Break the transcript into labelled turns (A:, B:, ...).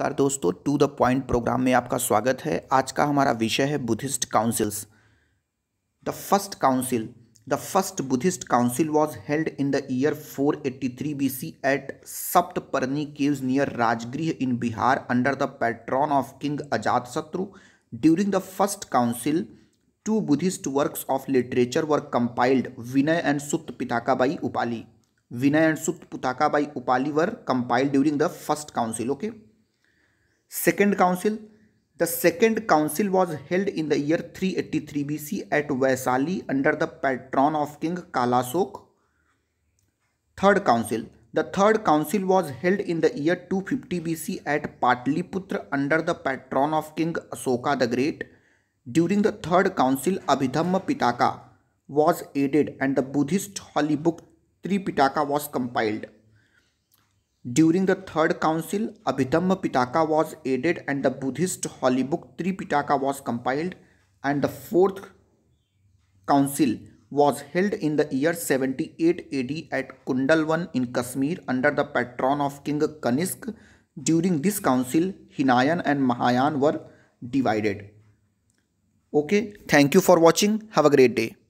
A: नमस्कार दोस्तों to the point programme में आपका स्वागत है आज का हमारा विषय है Buddhist councils the first council the first Buddhist council was held in the year 483 eighty three B C at Saptaparni caves near Rajgriha in Bihar under the patron of king Ajatashatru during the first council two Buddhist works of literature were compiled Vinaya and Sutta Pitaka by Upali Vinaya and Sutta Pitaka by Upali were compiled during the first council okay okay? Second council. The second council was held in the year 383 BC at Vaisali under the patron of King Kalasok. Third council. The third council was held in the year 250 BC at Patliputra under the patron of King Asoka the Great. During the third council, Abhidhamma Pitaka was aided and the Buddhist holy book Tripitaka was compiled. During the third council, Abhidhamma Pitaka was added and the Buddhist holy book Tripitaka was compiled and the fourth council was held in the year 78 AD at Kundalwan in Kashmir under the patron of King Kanisk. During this council, Hinayan and Mahayan were divided. Okay, thank you for watching. Have a great day.